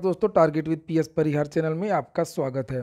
दोस्तों target with P S Parihar channel में आपका स्वागत है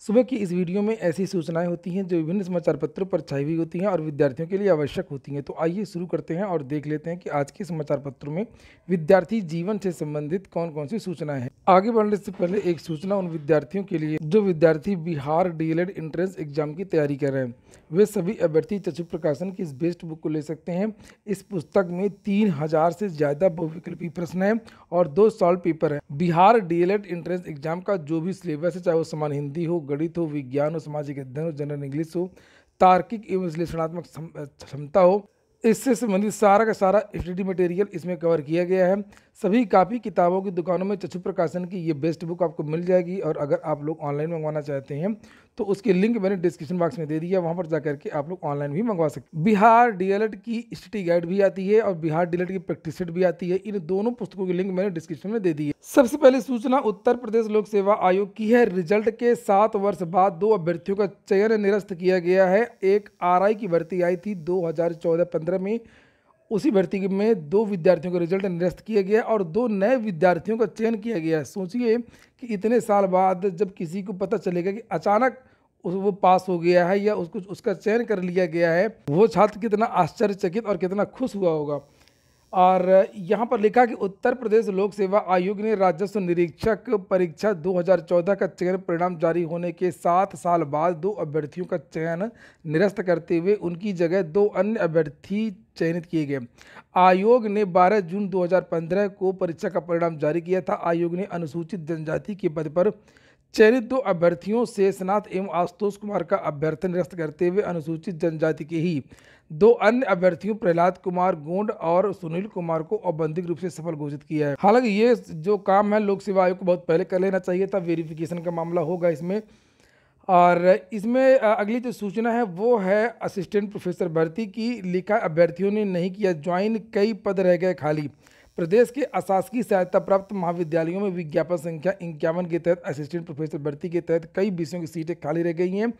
सुबह की इस वीडियो में ऐसी सूचनाएं होती हैं जो विभिन्न समाचार पत्रों पर छाई हुई होती हैं और विद्यार्थियों के लिए आवश्यक होती हैं तो आइए शुरू करते हैं और देख लेते हैं कि आज के समाचार पत्रों में विद्यार्थी जीवन से संबंधित कौन कौन सी सूचनाएं हैं आगे बढ़ने से पहले एक सूचना उन विद्यार्थियों के लिए जो विद्यार्थी बिहार डी एंट्रेंस एग्जाम की तैयारी कर रहे हैं वे सभी अभ्यर्थी चचु प्रकाशन की इस बेस्ट बुक को ले सकते हैं इस पुस्तक में तीन हजार से ज्यादा बहुविकल्पी प्रश्न है और दो सॉल्व पेपर है बिहार डी एंट्रेंस एग्जाम का जो भी सिलेबस है चाहे वो समान हिंदी हो गणित हो विज्ञान हो सामाजिक अध्ययन हो जनरल इंग्लिश हो तार्किक एवं विश्लेषणात्मक क्षमता हो इससे संबंधित सारा का सारा स्टडी मटेरियल इसमें कवर किया गया है सभी काफी किताबों की दुकानों में चछु प्रकाशन की ये बेस्ट बुक आपको मिल जाएगी और अगर आप लोग ऑनलाइन मंगवाना चाहते हैं तो उसकी लिंक मैंने डिस्क्रिप्शन बॉक्स में दे दिया वहाँ पर जाकर के आप लोग ऑनलाइन भी मंगवा सकते बिहार डीएलएड की स्टडी गाइड भी आती है और बिहार डीएलएड की प्रैक्टिस भी आती है इन दोनों पुस्तकों की लिंक मैंने डिस्क्रिप्शन में दे दी है सबसे पहले सूचना उत्तर प्रदेश लोक सेवा आयोग की है रिजल्ट के सात वर्ष बाद दो अभ्यर्थियों का चयन निरस्त किया गया है एक आर की भर्ती आई थी दो हजार में उसी भर्ती में दो विद्यार्थियों का रिजल्ट निरस्त किया गया और दो नए विद्यार्थियों का चयन किया गया है सोचिए कि इतने साल बाद जब किसी को पता चलेगा कि अचानक उस वो पास हो गया है या उसको उसका चयन कर लिया गया है वो छात्र कितना आश्चर्यचकित और कितना खुश हुआ होगा और यहाँ पर लिखा कि उत्तर प्रदेश लोक सेवा आयोग ने राजस्व निरीक्षक परीक्षा 2014 का चयन परिणाम जारी होने के सात साल बाद दो अभ्यर्थियों का चयन निरस्त करते हुए उनकी जगह दो अन्य अभ्यर्थी चयनित किए गए आयोग ने 12 जून 2015 को परीक्षा का परिणाम जारी किया था आयोग ने अनुसूचित जनजाति के पद पर चयनित दो अभ्यर्थियों शेषनाथ एवं आशुतोष कुमार का अभ्यर्थन निरस्त करते हुए अनुसूचित जनजाति के ही दो अन्य अभ्यर्थियों प्रहलाद कुमार गोंड और सुनील कुमार को औबंधिक रूप से सफल घोषित किया है हालांकि ये जो काम है लोक सेवा आयोग को बहुत पहले कर लेना चाहिए था वेरिफिकेशन का मामला होगा इसमें और इसमें अगली जो सूचना है वो है असिस्टेंट प्रोफेसर भर्ती की लिखा अभ्यर्थियों ने नहीं किया ज्वाइन कई पद रह गए खाली प्रदेश के अशासकीय सहायता प्राप्त महाविद्यालयों में विज्ञापन संख्या इक्यावन के तहत असिस्टेंट प्रोफेसर भर्ती के तहत कई विषयों की सीटें खाली रह गई हैं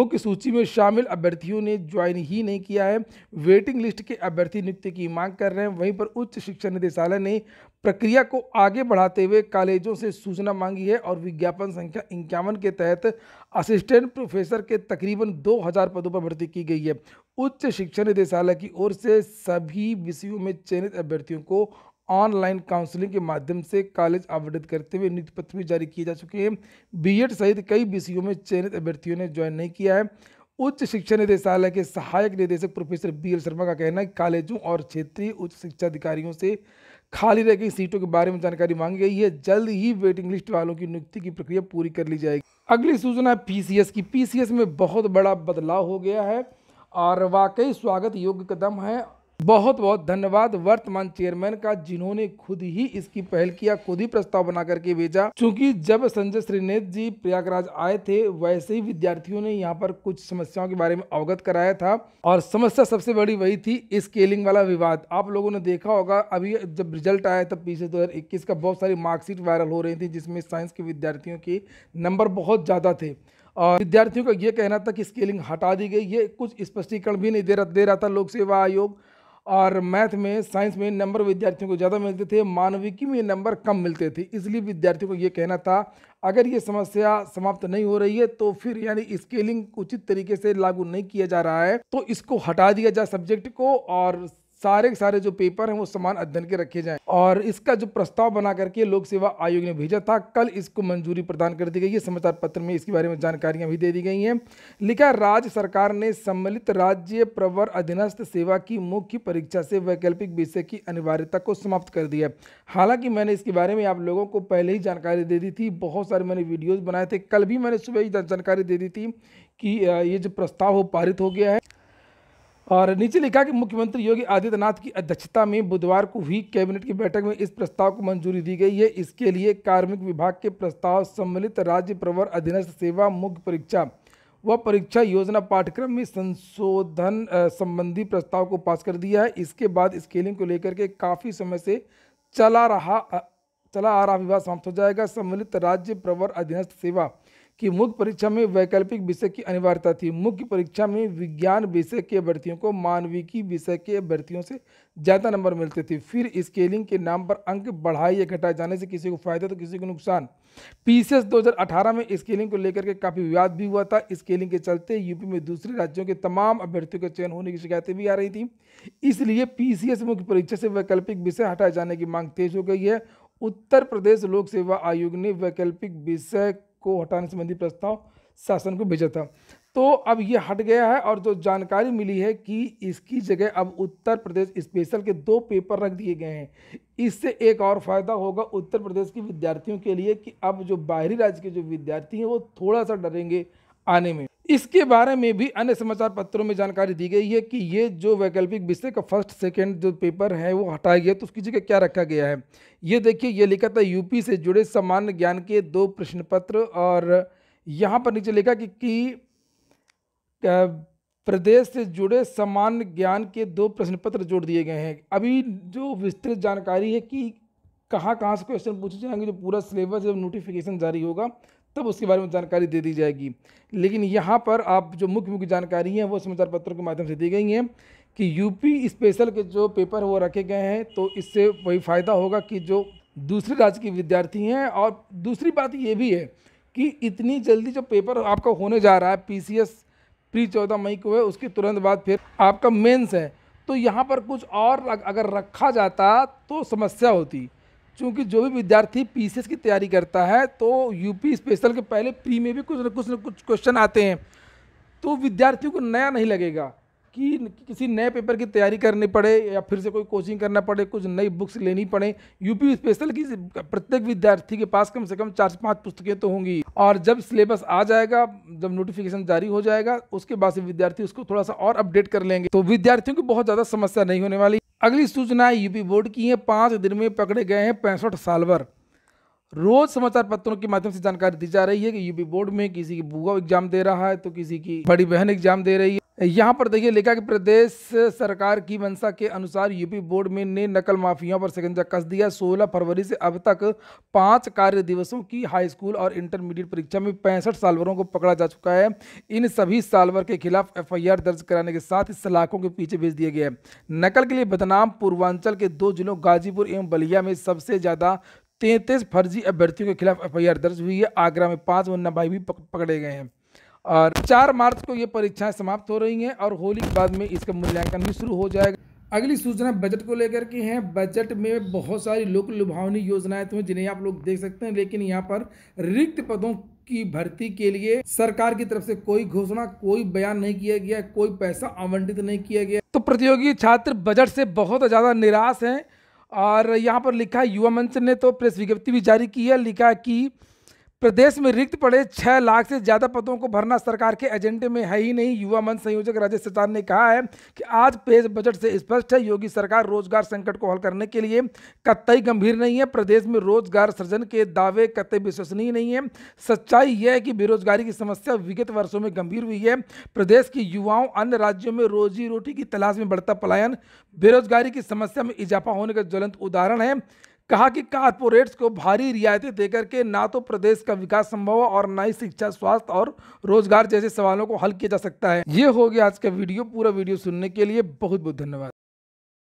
मुख्य सूची में शामिल अभ्यर्थियों ने ज्वाइन ही नहीं किया है वेटिंग लिस्ट के अभ्यर्थी नियुक्ति की मांग कर रहे हैं वहीं पर उच्च शिक्षा निदेशालय ने प्रक्रिया को आगे बढ़ाते हुए कॉलेजों से सूचना मांगी है और विज्ञापन संख्या इक्यावन के तहत असिस्टेंट प्रोफेसर के तकरीबन 2000 पदों पर भर्ती की गई है उच्च शिक्षा निदेशालय की ओर से सभी विषयों में चयनित अभ्यर्थियों को ऑनलाइन काउंसलिंग के माध्यम से कॉलेज आवंटित करते हुए नियुक्ति पत्र भी जारी किए जा चुके हैं बीएड सहित कई विषयों में चयनित अभ्यर्थियों ने ज्वाइन नहीं किया है उच्च शिक्षा निदेशालय के सहायक निदेशक प्रोफेसर बी एल शर्मा का कहना है कॉलेजों और क्षेत्रीय उच्च शिक्षा अधिकारियों से खाली रह गई सीटों के बारे में जानकारी मांगी गई है जल्द ही वेटिंग लिस्ट वालों की नियुक्ति की प्रक्रिया पूरी कर ली जाएगी अगली सूचना है पीसीएस की पी में बहुत बड़ा बदलाव हो गया है और वाकई स्वागत योग्य कदम है बहुत बहुत धन्यवाद वर्तमान चेयरमैन का जिन्होंने खुद ही इसकी पहल किया खुद ही प्रस्ताव बना करके भेजा क्योंकि जब संजय श्रीनेत जी प्रयागराज आए थे वैसे ही विद्यार्थियों ने यहाँ पर कुछ समस्याओं के बारे में अवगत कराया था और समस्या सबसे बड़ी वही थी स्केलिंग वाला विवाद आप लोगों ने देखा होगा अभी जब रिजल्ट आया तब पीछे दो का बहुत सारी मार्कशीट वायरल हो रही थी जिसमें साइंस के विद्यार्थियों के नंबर बहुत ज़्यादा थे और विद्यार्थियों का यह कहना था कि स्केलिंग हटा दी गई ये कुछ स्पष्टीकरण भी नहीं दे रहा दे रहा था लोक सेवा आयोग और मैथ में साइंस में नंबर विद्यार्थियों को ज़्यादा मिलते थे मानविकी में नंबर कम मिलते थे इसलिए विद्यार्थियों को ये कहना था अगर ये समस्या समाप्त नहीं हो रही है तो फिर यानी स्केलिंग उचित तरीके से लागू नहीं किया जा रहा है तो इसको हटा दिया जाए सब्जेक्ट को और सारे के सारे जो पेपर हैं वो समान अध्ययन के रखे जाएं और इसका जो प्रस्ताव बना करके लोक सेवा आयोग ने भेजा था कल इसको मंजूरी प्रदान कर दी गई है समाचार पत्र में इसके बारे में जानकारियां भी दे दी गई हैं लिखा राज्य सरकार ने सम्मिलित राज्य प्रवर अधीनस्थ सेवा की मुख्य परीक्षा से वैकल्पिक विषय की अनिवार्यता को समाप्त कर दिया हालांकि मैंने इसके बारे में आप लोगों को पहले ही जानकारी दे दी थी बहुत सारे मैंने वीडियोज़ बनाए थे कल भी मैंने सुबह ही जानकारी दे दी थी कि ये जो प्रस्ताव हो पारित हो गया है और नीचे लिखा कि मुख्यमंत्री योगी आदित्यनाथ की अध्यक्षता में बुधवार को हुई कैबिनेट की बैठक में इस प्रस्ताव को मंजूरी दी गई है इसके लिए कार्मिक विभाग के प्रस्ताव सम्मिलित राज्य प्रवर अधीनस्थ सेवा मुख्य परीक्षा व परीक्षा योजना पाठ्यक्रम में संशोधन संबंधी प्रस्ताव को पास कर दिया है इसके बाद स्केलिंग को लेकर के काफ़ी समय से चला रहा चला आ रहा विवाद समाप्त हो जाएगा सम्मिलित राज्य प्रवर अधीनस्थ सेवा कि मुख्य परीक्षा में वैकल्पिक विषय की अनिवार्यता थी मुख्य परीक्षा में विज्ञान विषय के अभ्यर्थियों को मानविकी विषय के अभ्यर्थियों से ज़्यादा नंबर मिलते थे फिर स्केलिंग के नाम पर अंक बढ़ाए या घटाए जाने से किसी को फायदा तो किसी को नुकसान पीसीएस 2018 में स्केलिंग को लेकर के काफ़ी विवाद भी हुआ था स्केलिंग के चलते यूपी में दूसरे राज्यों के तमाम अभ्यर्थियों के चयन होने की शिकायतें भी आ रही थी इसलिए पी मुख्य परीक्षा से वैकल्पिक विषय हटाए जाने की मांग तेज हो गई है उत्तर प्रदेश लोक सेवा आयोग ने वैकल्पिक विषय को हटाने संबंधी प्रस्ताव शासन को भेजा था तो अब ये हट गया है और जो जानकारी मिली है कि इसकी जगह अब उत्तर प्रदेश स्पेशल के दो पेपर रख दिए गए हैं इससे एक और फ़ायदा होगा उत्तर प्रदेश के विद्यार्थियों के लिए कि अब जो बाहरी राज्य के जो विद्यार्थी हैं वो थोड़ा सा डरेंगे आने में इसके बारे में भी अन्य समाचार पत्रों में जानकारी दी गई है कि ये जो वैकल्पिक विषय का फर्स्ट सेकेंड जो पेपर है वो हटाया गया तो उसकी जगह क्या रखा गया है ये देखिए ये लिखा था यूपी से जुड़े सामान्य ज्ञान के दो प्रश्न पत्र और यहाँ पर नीचे लिखा कि, कि प्रदेश से जुड़े सामान्य ज्ञान के दो प्रश्न पत्र जोड़ दिए गए हैं अभी जो विस्तृत जानकारी है कि कहाँ कहाँ से क्वेश्चन पूछे जाएंगे जो पूरा सिलेबस जब नोटिफिकेशन जारी होगा तब उसके बारे में जानकारी दे दी जाएगी लेकिन यहाँ पर आप जो मुख्य मुख्य जानकारी है वो समाचार पत्रों के माध्यम से दी गई हैं कि यूपी स्पेशल के जो पेपर वो रखे गए हैं तो इससे वही फ़ायदा होगा कि जो दूसरे राज्य के विद्यार्थी हैं और दूसरी बात ये भी है कि इतनी जल्दी जो पेपर आपका होने जा रहा है पी प्री चौदह मई को है उसके तुरंत बाद फिर आपका मेंस है तो यहाँ पर कुछ और अगर रखा जाता तो समस्या होती चूँकि जो भी विद्यार्थी पी की तैयारी करता है तो यूपी स्पेशल के पहले प्री में भी कुछ न कुछ न कुछ क्वेश्चन आते हैं तो विद्यार्थियों को नया नहीं लगेगा कि किसी नए पेपर की तैयारी करनी पड़े या फिर से कोई कोचिंग करना पड़े कुछ नई बुक्स लेनी पड़े यूपी स्पेशल की प्रत्येक विद्यार्थी के पास कम से कम चार से पाँच पुस्तकें तो होंगी और जब सिलेबस आ जाएगा जब नोटिफिकेशन जारी हो जाएगा उसके बाद से विद्यार्थी उसको थोड़ा सा और अपडेट कर लेंगे तो विद्यार्थियों की बहुत ज़्यादा समस्या नहीं होने वाली अगली सूचनाएं यूपी बोर्ड की हैं पाँच दिन में पकड़े गए हैं पैंसठ सालवर रोज समाचार पत्रों के माध्यम से जानकारी दी जा रही है कि यूपी बोर्ड में किसी की बुआ एग्जाम दे रहा है तो किसी की बड़ी बहन एग्जाम दे रही है यहाँ पर देखिए लिखा कि प्रदेश सरकार की मंशा के अनुसार यूपी बोर्ड में ने नकल माफियाओं पर शिकंजा कस दिया 16 फरवरी से अब तक पाँच कार्य दिवसों की हाई स्कूल और इंटरमीडिएट परीक्षा में पैंसठ सालवरों को पकड़ा जा चुका है इन सभी सालवर के खिलाफ एफआईआर दर्ज कराने के साथ ही सलाखों के पीछे भेज दिया गया है नकल के लिए बदनाम पूर्वांचल के दो जिलों गाजीपुर एवं बलिया में सबसे ज़्यादा तैंतीस फर्जी अभ्यर्थियों के खिलाफ एफ दर्ज हुई है आगरा में पाँच मुन्ना भाई भी पकड़े गए हैं और चार मार्च को ये परीक्षाएं समाप्त हो रही हैं और होली के बाद में इसका मूल्यांकन भी शुरू हो जाएगा अगली सूचना बजट को लेकर की है बजट में बहुत सारी लोक लुभावनी योजनाएं तो जिन्हें आप लोग देख सकते हैं लेकिन यहाँ पर रिक्त पदों की भर्ती के लिए सरकार की तरफ से कोई घोषणा कोई बयान नहीं किया गया कोई पैसा आवंटित नहीं किया गया तो प्रतियोगी छात्र बजट से बहुत ज़्यादा निराश हैं और यहाँ पर लिखा युवा मंच ने तो प्रेस विज्ञप्ति भी जारी की है लिखा कि प्रदेश में रिक्त पड़े छह लाख से ज्यादा पदों को भरना सरकार के एजेंडे में है ही नहीं युवा मंच संयोजक राजेश सचान ने कहा है कि आज पेश बजट से स्पष्ट है योगी सरकार रोजगार संकट को हल करने के लिए कतई गंभीर नहीं है प्रदेश में रोजगार सृजन के दावे कतई विश्वसनीय नहीं है सच्चाई यह है कि बेरोजगारी की समस्या विगत वर्षों में गंभीर हुई है प्रदेश के युवाओं अन्य राज्यों में रोजी रोटी की तलाश में बढ़ता पलायन बेरोजगारी की समस्या में इजाफा होने का ज्वलंत उदाहरण है कहा कि कारपोरेट्स को भारी रियायतें देकर के ना तो प्रदेश का विकास संभव है और ना ही शिक्षा स्वास्थ्य और रोजगार जैसे सवालों को हल किया जा सकता है ये हो गया आज का वीडियो पूरा वीडियो सुनने के लिए बहुत बहुत धन्यवाद